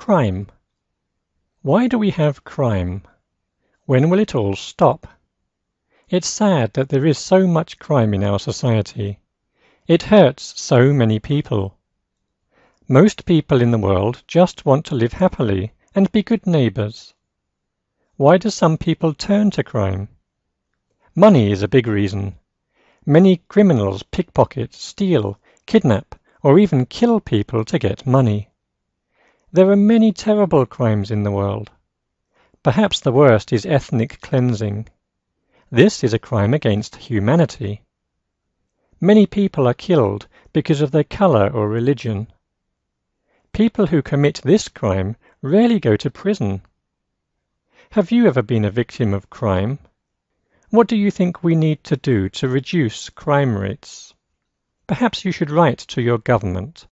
Crime. Why do we have crime? When will it all stop? It's sad that there is so much crime in our society. It hurts so many people. Most people in the world just want to live happily and be good neighbors. Why do some people turn to crime? Money is a big reason. Many criminals pickpocket, steal, kidnap, or even kill people to get money. There are many terrible crimes in the world. Perhaps the worst is ethnic cleansing. This is a crime against humanity. Many people are killed because of their color or religion. People who commit this crime rarely go to prison. Have you ever been a victim of crime? What do you think we need to do to reduce crime rates? Perhaps you should write to your government